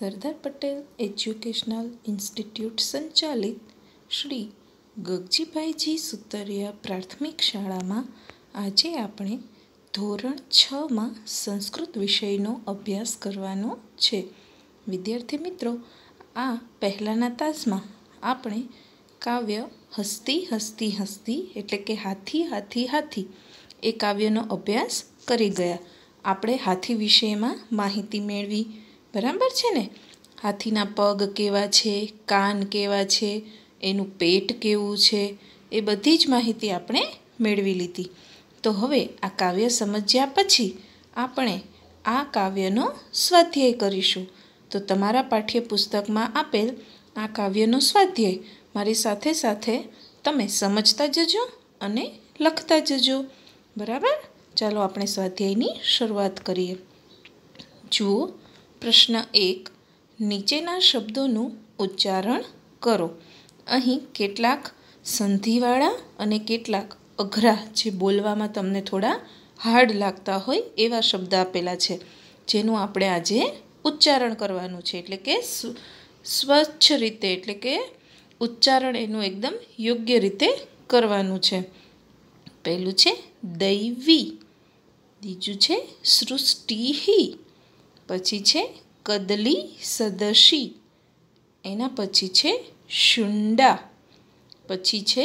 સરદાર Patel educational institute સંચાલિત શ્રી ગગજીભાઈજી સુતરિયા પ્રાથમિક શાળામાં આજે આપણે ધોરણ છમાં સંસ્કૃત વિષયનો અભ્યાસ કરવાનો છે વિદ્યાર્થી મિત્રો આ પહેલાંના તાસમાં આપણે કાવ્ય હસ્તી હસ્તી હસ્તી એટલે કે હાથી હાથી હાથી એ કાવ્યનો અભ્યાસ કરી ગયા આપણે હાથી વિષયમાં માહિતી મેળવી બરાબર છે ને હાથીના પગ કેવા છે કાન કેવા છે એનું પેટ કેવું છે એ બધી જ માહિતી આપણે મેળવી લીધી તો હવે આ કાવ્ય સમજ્યા પછી આપણે આ કાવ્યનો સ્વાધ્યાય કરીશું તો તમારા પાઠ્યપુસ્તકમાં આપેલ આ કાવ્યનો સ્વાધ્યાય મારી સાથે સાથે તમે સમજતા જજો અને લખતા જજો બરાબર ચાલો આપણે સ્વાધ્યાયની શરૂઆત કરીએ જુઓ પ્રશ્ન એક નીચેના શબ્દોનું ઉચ્ચારણ કરો અહીં કેટલાક સંધિવાળા અને કેટલાક અઘરા જે બોલવામાં તમને થોડા હાર્ડ લાગતા હોય એવા શબ્દ આપેલા છે જેનું આપણે આજે ઉચ્ચારણ કરવાનું છે એટલે કે સ્વચ્છ રીતે એટલે કે ઉચ્ચારણ એનું એકદમ યોગ્ય રીતે કરવાનું છે પહેલું છે દૈવી બીજું છે સૃષ્ટિહી પછી છે કદલી સદશી એના પછી છે શુંડા પછી છે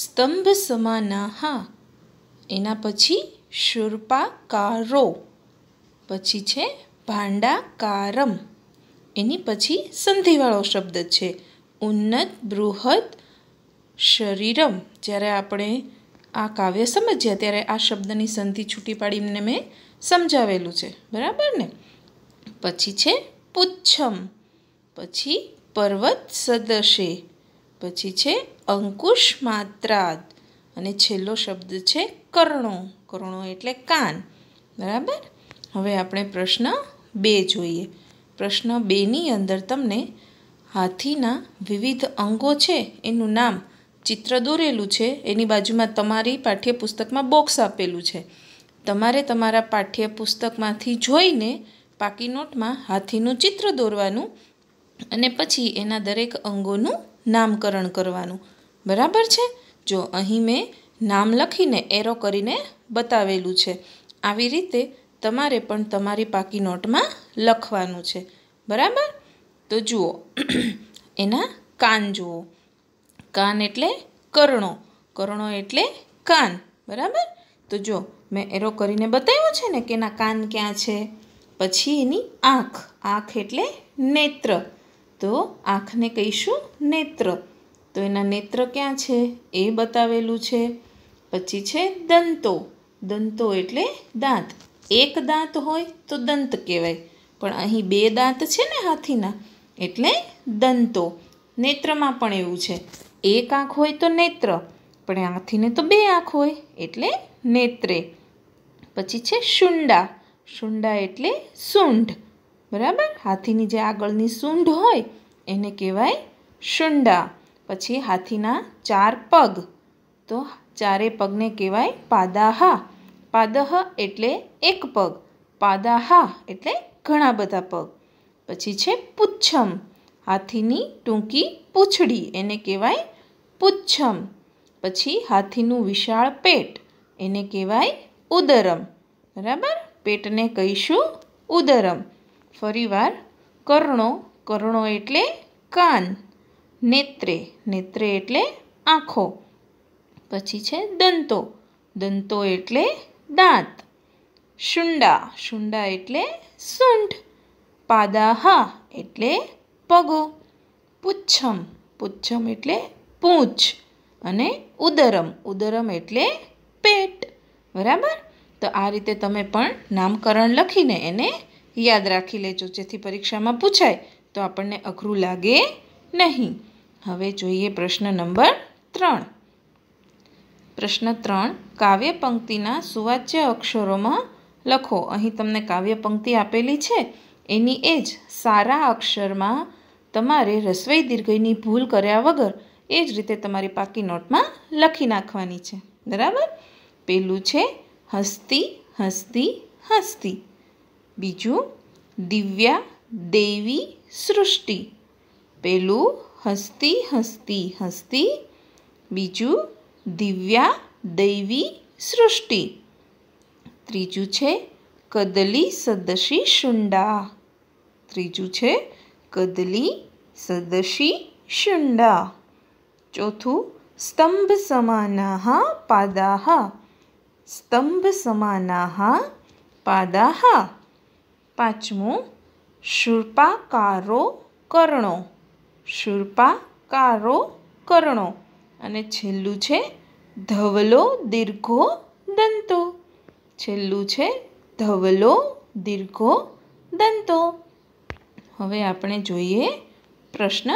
સ્તંભ સમાનાહા એના પછી શુરપાકારો પછી છે ભાંડાકારમ એની પછી સંધિવાળો શબ્દ છે ઉન્નત બૃહદ શરીરમ જ્યારે આપણે આ કાવ્ય સમજ્યા ત્યારે આ શબ્દની સંધિ છૂટી પાડીને મેં સમજાવેલું છે બરાબર ને પછી છે પુચ્છમ પછી પર્વત સદશે પછી છે અંકુશ માત્રાદ અને છેલ્લો શબ્દ છે કર્ણો કર્ણો એટલે કાન બરાબર હવે આપણે પ્રશ્ન બે જોઈએ પ્રશ્ન બેની અંદર તમને હાથીના વિવિધ અંગો છે એનું નામ ચિત્ર દોરેલું છે એની બાજુમાં તમારી પાઠ્યપુસ્તકમાં બોક્સ આપેલું છે તમારે તમારા પાઠ્યપુસ્તકમાંથી જોઈને પાકી નોટમાં હાથીનું ચિત્ર દોરવાનું અને પછી એના દરેક અંગોનું નામકરણ કરવાનું બરાબર છે જો અહીં મેં નામ લખીને એરો કરીને બતાવેલું છે આવી રીતે તમારે પણ તમારી પાકી નોટમાં લખવાનું છે બરાબર તો જુઓ એના કાન જુઓ કાન એટલે કરણો કરણો એટલે કાન બરાબર તો જો મેં એરો કરીને બતાવ્યો છે ને કે એના કાન ક્યાં છે પછી એની આંખ આંખ એટલે નેત્ર તો આંખને કહીશું નેત્ર તો એના નેત્ર ક્યાં છે એ બતાવેલું છે પછી છે દંતો દંતો એટલે દાંત એક દાંત હોય તો દંત કહેવાય પણ અહીં બે દાંત છે ને હાથીના એટલે દંતો નેત્રમાં પણ એવું છે એક આંખ હોય તો નેત્ર પણ હાથીને તો બે આંખ હોય એટલે નેત્રે પછી છે શુંડા શુંડા એટલે સૂંઢ બરાબર હાથીની જે આગળની સૂંઢ હોય એને કહેવાય શુંડા પછી હાથીના ચાર પગ તો ચારે પગને કહેવાય પાદાહા પાદહ એટલે એક પગ પાદાહા એટલે ઘણા બધા પગ પછી છે પુચ્છમ હાથીની ટૂંકી પૂંછડી એને કહેવાય પુચ્છમ પછી હાથીનું વિશાળ પેટ એને કહેવાય ઉદરમ બરાબર પેટને કહીશું ઉદરમ ફરીવાર કર્ણો કર્ણો એટલે કાન નેત્રે નેત્રે એટલે આંખો પછી છે દંતો દંતો એટલે દાંત શુંડા શુંડા એટલે સૂંઠ પાદાહા એટલે પગો પુચ્છમ પુચ્છમ એટલે પૂંછ અને ઉદરમ ઉદરમ એટલે પેટ બરાબર તો આ રીતે તમે પણ નામકરણ લખીને એને યાદ રાખી લેજો જેથી પરીક્ષામાં પૂછાય તો આપણને અઘરું લાગે નહીં હવે જોઈએ પ્રશ્ન નંબર ત્રણ પ્રશ્ન ત્રણ કાવ્ય પંક્તિના સુવાચ્ય અક્ષરોમાં લખો અહીં તમને કાવ્ય પંક્તિ આપેલી છે એની એ જ સારા અક્ષરમાં તમારે રસોઈ દીર્ઘની ભૂલ કર્યા વગર એ જ રીતે તમારી પાકી નોટમાં લખી નાખવાની છે બરાબર પેલું છે હસતી હસતી હસતી બીજું દિવ્યા દેવી સૃષ્ટિ પેલું હસતી હસતી હસતી બીજું દિવ્યા દૈવી સૃષ્ટિ ત્રીજું છે કદલી સદશી શુંડા ત્રીજું છે કદલી સદશી શુંડા ચોથું સ્તંભ સમાના પાદાહા સ્તંભ સમાનાહા પાદાહા પાંચમું શૂર્પાકારો કર્ણો શૂર્પાકારો કર્ણો અને છેલ્લું છે ધવલો દીર્ઘો દંતો છેલ્લું છે ધવલો દીર્ઘો દંતો હવે આપણે જોઈએ પ્રશ્ન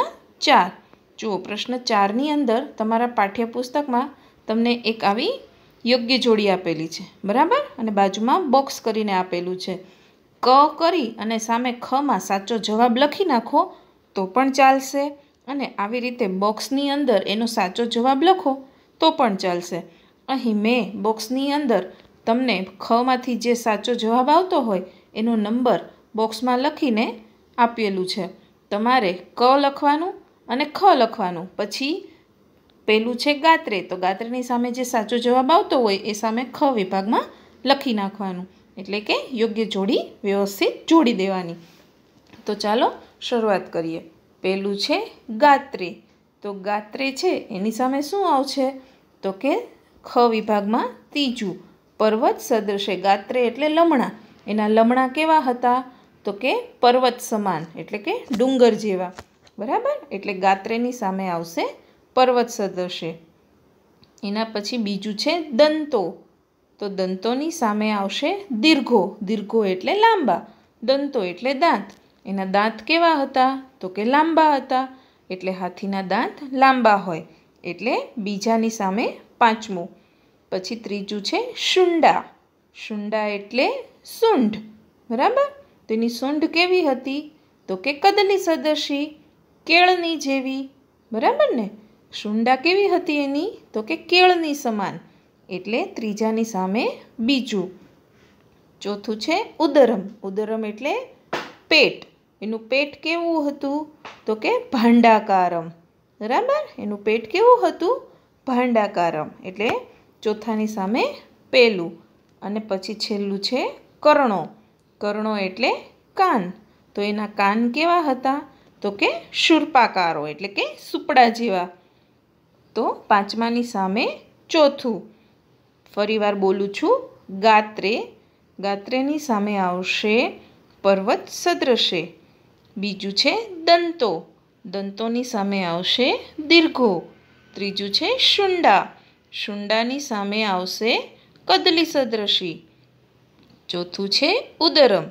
ચાર જુઓ પ્રશ્ન ચારની અંદર તમારા પાઠ્યપુસ્તકમાં તમને એક આવી યોગ્ય જોડી આપેલી છે બરાબર અને બાજુમાં બોક્સ કરીને આપેલું છે ક કરી અને સામે ખમાં સાચો જવાબ લખી નાખો તો પણ ચાલશે અને આવી રીતે બોક્સની અંદર એનો સાચો જવાબ લખો તો પણ ચાલશે અહીં મેં બોક્સની અંદર તમને ખમાંથી જે સાચો જવાબ આવતો હોય એનો નંબર બોક્સમાં લખીને આપેલું છે તમારે ક લખવાનું અને ખ લખવાનું પછી પહેલું છે ગાત્રે તો ગાત્રેની સામે જે સાચો જવાબ આવતો હોય એ સામે ખ વિભાગમાં લખી નાખવાનું એટલે કે યોગ્ય જોડી વ્યવસ્થિત જોડી દેવાની તો ચાલો શરૂઆત કરીએ પહેલું છે ગાત્રે તો ગાત્રે છે એની સામે શું આવશે તો કે ખ વિભાગમાં ત્રીજું પર્વત સદૃશે ગાત્રે એટલે લમણા એના લમણા કેવા હતા તો કે પર્વત સમાન એટલે કે ડુંગર જેવા બરાબર એટલે ગાત્રેની સામે આવશે પર્વત સદૃશ એના પછી બીજું છે દંતો તો દંતોની સામે આવશે દીર્ઘો દીર્ઘો એટલે લાંબા દંતો એટલે દાંત એના દાંત કેવા હતા તો કે લાંબા હતા એટલે હાથીના દાંત લાંબા હોય એટલે બીજાની સામે પાંચમું પછી ત્રીજું છે શુંડા શુંડા એટલે સૂંઢ બરાબર તેની સૂંઢ કેવી હતી તો કે કદની સદશી કેળની જેવી બરાબર ને શુંડા કેવી હતી એની તો કે કેળની સમાન એટલે ત્રીજાની સામે બીજું ચોથું છે ઉદરમ ઉદરમ એટલે પેટ એનું પેટ કેવું હતું તો કે ભાંડાકારમ બરાબર એનું પેટ કેવું હતું ભાંડાકારમ એટલે ચોથાની સામે પેલું અને પછી છેલ્લું છે કર્ણો કર્ણો એટલે કાન તો એના કાન કેવા હતા તો કે શુરપાકારો એટલે કે સુપડા જેવા તો પાંચમાની સામે ચોથું ફરીવાર બોલું છું ગાત્રે ગાત્રેની સામે આવશે પર્વત સદ્રશે બીજું છે દંતો દંતોની સામે આવશે દીર્ઘો ત્રીજું છે શુંડા શુંડાની સામે આવશે કદલી સદ્રશી ચોથું છે ઉદરમ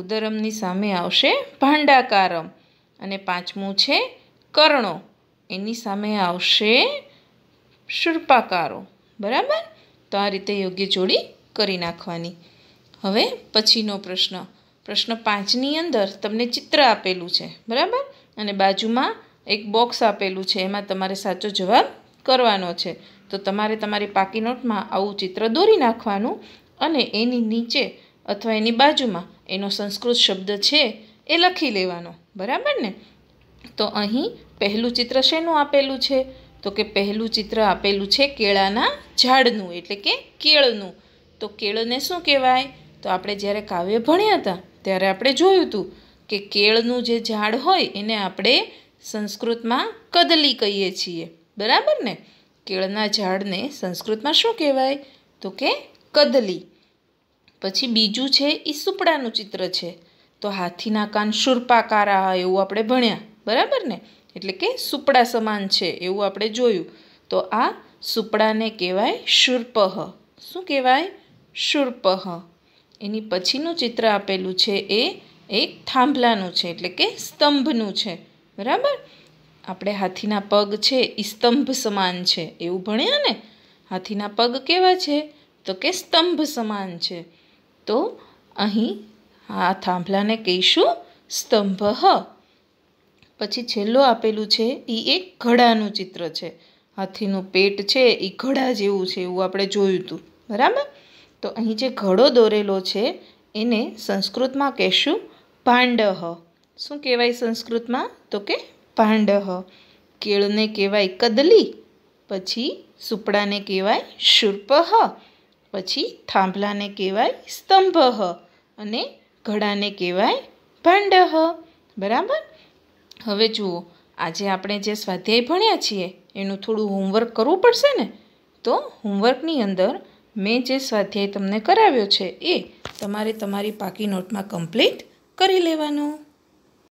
ઉદરમની સામે આવશે ભાંડાકારમ અને પાંચમું છે કર્ણો એની સામે આવશે શિલ્પાકારો બરાબર તો આ રીતે યોગ્ય જોડી કરી નાખવાની હવે પછીનો પ્રશ્ન પ્રશ્ન પાંચની અંદર તમને ચિત્ર આપેલું છે બરાબર અને બાજુમાં એક બોક્સ આપેલું છે એમાં તમારે સાચો જવાબ કરવાનો છે તો તમારે તમારી પાકી નોટમાં આવું ચિત્ર દોરી નાખવાનું અને એની નીચે અથવા એની બાજુમાં એનો સંસ્કૃત શબ્દ છે એ લખી લેવાનો બરાબર ને તો અહીં પહેલું ચિત્ર શેનું આપેલું છે તો કે પહેલું ચિત્ર આપેલું છે કેળાના ઝાડનું એટલે કે કેળનું તો કેળને શું કહેવાય તો આપણે જ્યારે કાવ્ય ભણ્યા હતા ત્યારે આપણે જોયું હતું કે કેળનું જે ઝાડ હોય એને આપણે સંસ્કૃતમાં કદલી કહીએ છીએ બરાબર ને કેળના ઝાડને સંસ્કૃતમાં શું કહેવાય તો કે કદલી પછી બીજું છે એ સુપડાનું ચિત્ર છે તો હાથીના કાન શુરપાકારા એવું આપણે ભણ્યા બરાબર ને એટલે કે સુપડા સમાન છે એવું આપણે જોયું તો આ સુપડાને કહેવાય શુર્પહ શું કહેવાય શુર્પહ એની પછીનું ચિત્ર આપેલું છે એ એક થાંભલાનું છે એટલે કે સ્તંભનું છે બરાબર આપણે હાથીના પગ છે એ સ્તંભ સમાન છે એવું ભણ્યા ને હાથીના પગ કેવા છે તો કે સ્તંભ સમાન છે તો અહીં આ થાંભલાને કહીશું સ્તંભ પછી છેલ્લો આપેલું છે એ એક ઘડાનું ચિત્ર છે હાથીનું પેટ છે એ ઘડા જેવું છે એવું આપણે જોયું હતું બરાબર તો અહીં જે ઘડો દોરેલો છે એને સંસ્કૃતમાં કહેશું પાંડહ શું કહેવાય સંસ્કૃતમાં તો કે પાંડહ કેળને કહેવાય કદલી પછી સુપડાને કહેવાય શુર્પહ પછી થાંભલાને કહેવાય સ્તંભહ અને ઘડાને કહેવાય પાંડહ બરાબર હવે જુઓ આજે આપણે જે સ્વાધ્યાય ભણ્યા છીએ એનું થોડું હોમવર્ક કરવું પડશે ને તો હોમવર્કની અંદર મેં જે સ્વાધ્યાય તમને કરાવ્યો છે એ તમારે તમારી પાકી નોટમાં કમ્પ્લીટ કરી લેવાનું